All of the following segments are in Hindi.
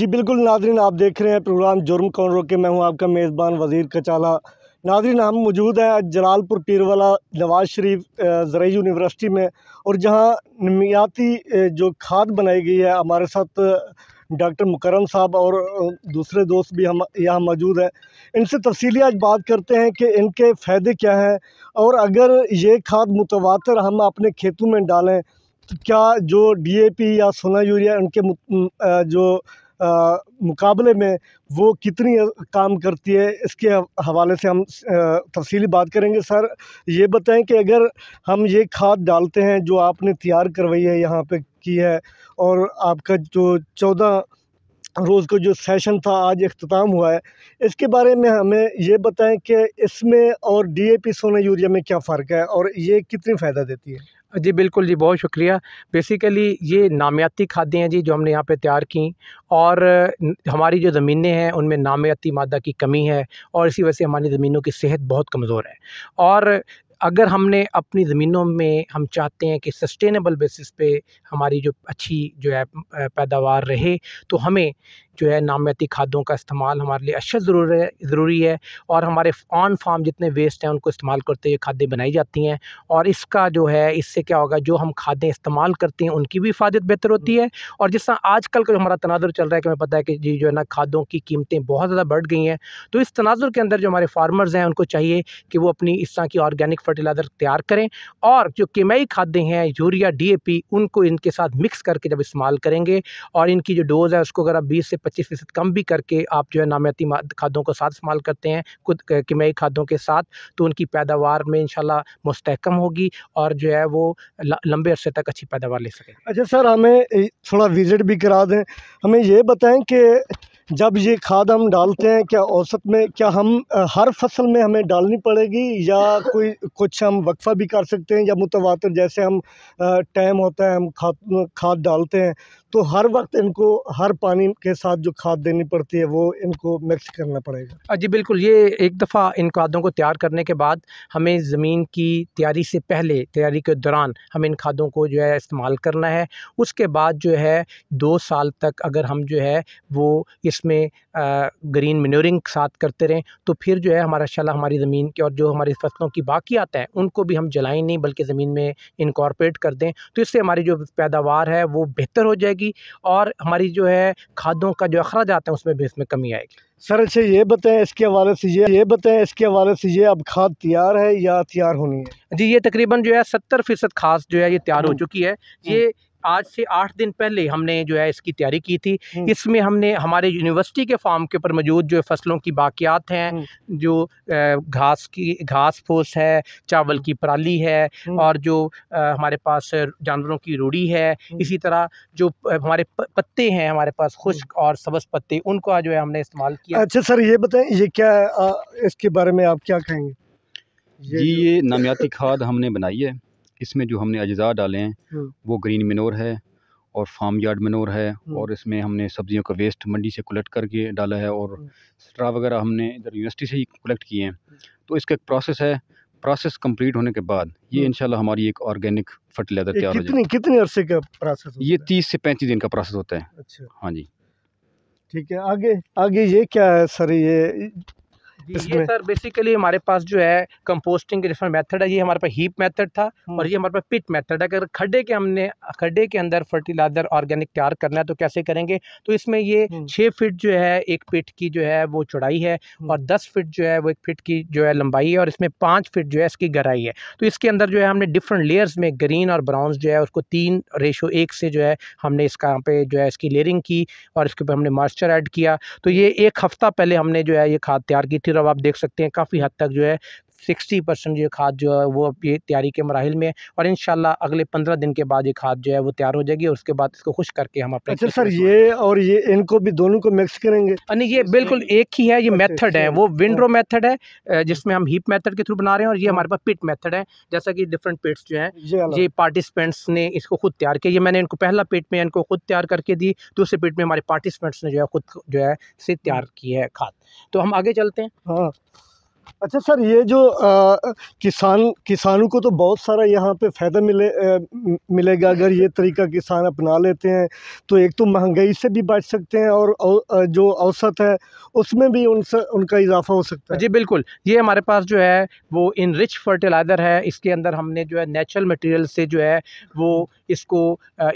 जी बिल्कुल नाजरीन आप देख रहे हैं प्रोग्राम जुर्म कौन रोके मैं हूँ आपका मेज़बान वज़ीर कचाला नाजरीन हम मौजूद हैं जलालपुर पीरवाला नवाज शरीफ ज़रिए यूनिवर्सिटी में और जहाँ नमियाती जो खाद बनाई गई है हमारे साथ डॉक्टर मुकरम साहब और दूसरे दोस्त भी हम यहाँ मौजूद हैं इनसे तफसली आज बात करते हैं कि इनके फ़ायदे क्या हैं और अगर ये खाद मुतवातर हम अपने खेतों में डालें तो क्या जो पी या सोना यूरिया उनके जो मुकाबले में वो कितनी काम करती है इसके हवाले से हम तफसली बात करेंगे सर ये बताएं कि अगर हम ये खाद डालते हैं जो आपने तैयार करवाई है यहाँ पे की है और आपका जो चौदह रोज़ का जो सेशन था आज अख्ताम हुआ है इसके बारे में हमें ये बताएं कि इसमें और डीएपी सोने यूरिया में क्या फ़र्क है और ये कितनी फ़ायदा देती है जी बिल्कुल जी बहुत शुक्रिया बेसिकली ये नामियाती खादें हैं जी जो हमने यहाँ पे तैयार की और हमारी जो ज़मीनें हैं उनमें नामियाती मादा की कमी है और इसी वजह से हमारी ज़मीनों की सेहत बहुत कमज़ोर है और अगर हमने अपनी ज़मीनों में हम चाहते हैं कि सस्टेनेबल बेसिस पे हमारी जो अच्छी जो है पैदावार रहे तो हमें जो है नामियाती खादों का इस्तेमाल हमारे लिए अच्छा ज़रूर है ज़रूरी है और हमारे ऑन फार्म जितने वेस्ट हैं उनको इस्तेमाल करते हुए खादें बनाई जाती हैं और इसका जो है इससे क्या होगा जो हम खादें इस्तेमाल करते हैं उनकी भी हिफाजत बेहतर होती है और जिस तरह आजकल का जो हमारा तनाजर चल रहा है कि हमें पता है कि जी जो है ना खादों की कीमतें बहुत ज़्यादा बढ़ गई हैं तो इस तनाजर के अंदर जो हमारे फार्मर्स हैं उनको चाहिए कि वो अपनी इस तरह की ऑर्गेनिक फर्टिलाइज़र तैयार करें और जो केमई खादें हैं यूरिया डीएपी उनको इनके साथ मिक्स करके जब इस्तेमाल करेंगे और इनकी जो डोज़ है उसको अगर आप बीस से पच्चीस फ़ीसद कम भी करके आप जो है नामियाती खादों के साथ इस्तेमाल करते हैं खुद केमई खादों के साथ तो उनकी पैदावार में इन मुस्तकम होगी और जो है वो लंबे अरसे तक अच्छी पैदावार ले सकें अच्छा सर हमें थोड़ा विज़िट भी करा दें हमें ये बताएँ कि जब ये खाद हम डालते हैं क्या औसत में क्या हम हर फसल में हमें डालनी पड़ेगी या कोई कुछ हम वक्फ़ा भी कर सकते हैं या मुतवा जैसे हम टाइम होता है हम खाद खाद डालते हैं तो हर वक्त इनको हर पानी के साथ जो खाद देनी पड़ती है वो इनको मिक्स करना पड़ेगा जी बिल्कुल ये एक दफ़ा इन खादों को तैयार करने के बाद हमें ज़मीन की तैयारी से पहले तैयारी के दौरान हमें इन खादों को जो है इस्तेमाल करना है उसके बाद जो है दो साल तक अगर हम जो है वो इसमें ग्रीन मिनोरिंग साथ करते रहें तो फिर जो है हमारा शाला हमारी ज़मीन की और जो हमारी फसलों की बाकी आते हैं उनको भी हम जलाएं नहीं बल्कि ज़मीन में इनकॉर्पोरेट कर दें तो इससे हमारी जो पैदावार है वो बेहतर हो जाएगी और हमारी जो है खादों का जो अखराज आता है उसमें भी इसमें कमी आएगी सर अच्छा ये बताएं इसके हवाले से ये ये बताएं इसके हवाले से ये अब खाद तैयार है या तैयार होनी है जी ये तकरीबन जो है सत्तर फ़ीसद खाद जो है ये तैयार हो हम्म। चुकी है हम्म। ये आज से आठ दिन पहले हमने जो है इसकी तैयारी की थी हम्म। इसमें हमने हमारे यूनिवर्सिटी के फार्म के ऊपर मौजूद जो फसलों की बाकियात हैं हम्म। जो घास की घास फूस है चावल की पराली है हम्म। और जो हमारे पास जानवरों की रूढ़ी है इसी तरह जो हमारे पत्ते हैं हमारे पास खुश्क और सबस पत्ते उनको जो है हमने इस्तेमाल किया अच्छा सर ये बताएं ये क्या इसके बारे में आप क्या कहेंगे जी ये नामियाती खाद हमने बनाई है इसमें जो हमने अज्जा डाले हैं हाँ। वो ग्रीन मिनोर है और फार्म यार्ड मिनोर है हाँ। और इसमें हमने सब्जियों का वेस्ट मंडी से कलेक्ट करके डाला है और हाँ। स्ट्रा वगैरह हमने इधर यूनिवर्सिटी से ही कलेक्ट किए हैं तो इसका एक प्रोसेस है प्रोसेस कंप्लीट होने के बाद ये इनशाला हमारी एक ऑर्गेनिक फर्टिलाइजर तैयार हो जाएगी कितने अरसे का प्रोसेस ये तीस से पैंतीस दिन का प्रोसेस होता है अच्छा हाँ जी ठीक है आगे आगे ये क्या है सर ये ये सर बेसिकली हमारे पास जो है कंपोस्टिंग के डिफरेंट मेथड है ये हमारे पास हीप मेथड था और ये हमारे पास पिट मेथड है अगर खड्डे के हमने खड्डे के अंदर फर्टिलाइजर ऑर्गेनिक तैयार करना है तो कैसे करेंगे तो इसमें ये छः फिट जो है एक पिट की जो है वो चौड़ाई है और दस फिट जो है वो एक फिट की जो है लंबाई है और इसमें पाँच फिट जो है इसकी गहराई है तो इसके अंदर जो है हमने डिफरेंट लेयर्स में ग्रीन और ब्राउन्स जो है उसको तीन रेशो एक से जो है हमने इसका पे जो है इसकी लेयरिंग की और इसके ऊपर हमने मॉइस्चर ऐड किया तो ये एक हफ्ता पहले हमने जो है ये खाद तैयार की थी सिर्फ आप देख सकते हैं काफ़ी हद तक जो है सिक्सटी परसेंट ये खाद जो है वो ये तैयारी के मराहल में है और इन अगले पंद्रह दिन के बाद ये खाद जो है वो तैयार हो जाएगी और उसके बाद इसको खुश करके हम अपने अच्छा सर ये और ये इनको भी दोनों को मिक्स करेंगे यानी ये बिल्कुल एक ही है ये मेथड अच्छा, अच्छा। है वो विंड्रो मेथड हाँ। है जिसमें हम हीप मेथड के थ्रू बना रहे हैं और ये हाँ। हमारे पास पिट मेथड है जैसा कि डिफरेंट पिट्स जो हैं ये पार्टिसिपेंट्स ने इसको खुद तैयार किया ये मैंने इनको पहला पिट में इनको खुद तैयार करके दी दूसरे पिट में हमारे पार्टिसिपेंट्स ने जो है खुद जो है से तैयार हाँ। की है खाद तो हम आगे चलते हैं हाँ अच्छा सर ये जो आ, किसान किसानों को तो बहुत सारा यहाँ पे फ़ायदा मिले आ, मिलेगा अगर ये तरीका किसान अपना लेते हैं तो एक तो महंगाई से भी बच सकते हैं और औ, जो औसत है उसमें भी उनसे उनका इजाफा हो सकता है जी बिल्कुल ये हमारे पास जो है वो इन रिच फर्टिलाइज़र है इसके अंदर हमने जो है नेचुरल मटेरियल से जो है वो इसको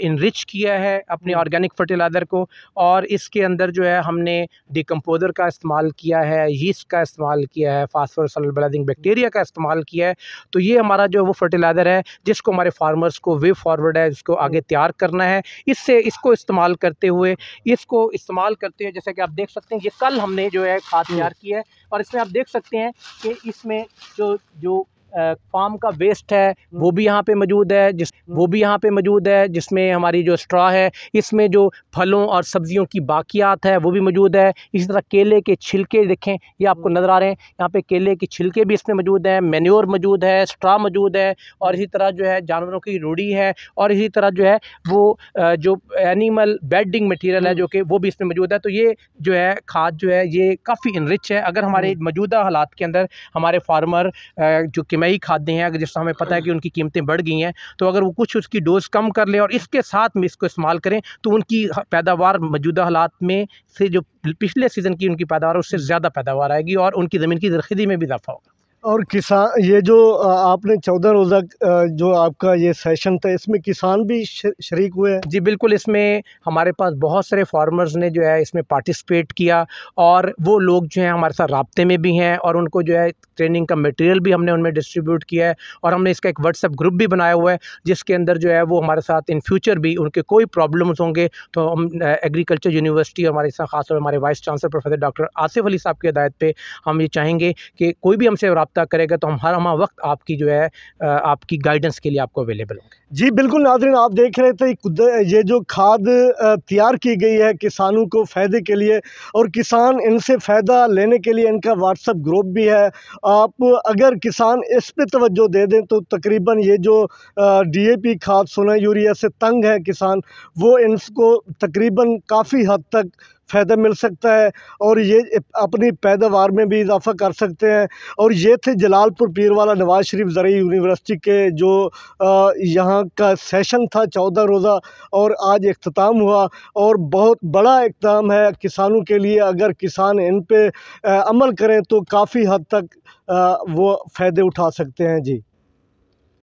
इन रिच किया है अपने ऑर्गेनिक हम्म। फर्टिलाइज़र को और इसके अंदर जो है हमने डिकम्पोज़र का इस्तेमाल किया है यीस्ट का इस्तेमाल किया है फास्ट फॉर बैक्टीरिया का इस्तेमाल किया है तो ये हमारा जो वो फर्टिलाइज़र है जिसको हमारे फार्मर्स को वे फॉरवर्ड है इसको आगे तैयार करना है इससे इसको इस्तेमाल करते हुए इसको इस्तेमाल करते हुए जैसे कि आप देख सकते हैं ये कल हमने जो है खाद तैयार हम्म। की है और इसमें आप देख सकते हैं कि इसमें जो जो फार्म का वेस्ट है हम्म। वो भी यहाँ पे मौजूद है जिस हम्म। वो भी यहाँ पे मौजूद है जिसमें हमारी जो स्ट्रॉ है इसमें जो फलों और सब्जियों की बाकियात है वो भी मौजूद है इसी तरह केले के छिलके देखें ये आपको हम्म। नज़र आ रहे हैं यहाँ पे केले के छिलके भी इसमें मौजूद हैं मेन्योर मौजूद है स्ट्रॉ मौजूद है और इसी तरह जो है जानवरों की रूढ़ी है और इसी तरह जो है वो जो एनिमल बेडिंग मटीरियल है जो कि वो भी इसमें मौजूद है तो ये जो है खाद जो है ये काफ़ी इनरिच है अगर हमारे मौजूदा हालात के अंदर हमारे फार्मर जो कि इज्तमी खादें हैं अगर जिससे हमें पता है कि उनकी कीमतें बढ़ गई हैं तो अगर वो कुछ उसकी डोज़ कम कर लें और इसके साथ में इसको इस्तेमाल करें तो उनकी पैदावार मौजूदा हालात में से जो पिछले सीज़न की उनकी पैदावार उससे ज़्यादा पैदावार आएगी और उनकी ज़मीन की जरखीदी में भी इजाफा होगा और किसान ये जो आपने चौदह रोज़ा जो आपका ये सेशन था इसमें किसान भी शरीक हुए हैं जी बिल्कुल इसमें हमारे पास बहुत सारे फार्मर्स ने जो है इसमें पार्टिसिपेट किया और वो लोग जो है हमारे साथ रबते में भी हैं और उनको जो है ट्रेनिंग का मटेरियल भी हमने उनमें डिस्ट्रीब्यूट किया है और हमने इसका एक व्हाट्सअप ग्रुप भी बनाया हुआ है जिसके अंदर जो है वो हमारे साथ इन फ्यूचर भी उनके कोई प्रॉब्लम्स होंगे तो हम एग्रीकल्चर यूनिवर्सिटी और हमारे साथ खासतौर हमारे vice chancellor professor doctor Asif Ali साहब की हदायत पर हम ये चाहेंगे कि कोई भी हमसे रबता रबता करेगा तो हम हर हम वक्त आपकी जो है आपकी गाइडेंस के लिए आपको अवेलेबल होंगे जी बिल्कुल नादरीन आप देख रहे थे ये जो खाद तैयार की गई है किसानों को फ़ायदे के लिए और किसान इनसे फ़ायदा लेने के लिए इनका व्हाट्सअप ग्रुप भी है आप अगर किसान इस पर तोज्जो दे दें तो तकरीबन ये जो पी खाद सोना यूरिया से तंग है किसान वो इनको तकरीबन काफ़ी हद तक फ़ायदा मिल सकता है और ये अपनी पैदावार में भी इजाफ़ा कर सकते हैं और ये थे जलालपुर पीर वाला नवाज़ शरीफ ज़रिए यूनिवर्सिटी के जो यहाँ का सेशन था चौदह रोज़ा और आज अख्ताम हुआ और बहुत बड़ा इकदाम है किसानों के लिए अगर किसान इन पर अमल करें तो काफ़ी हद तक वो फ़ायदे उठा सकते हैं जी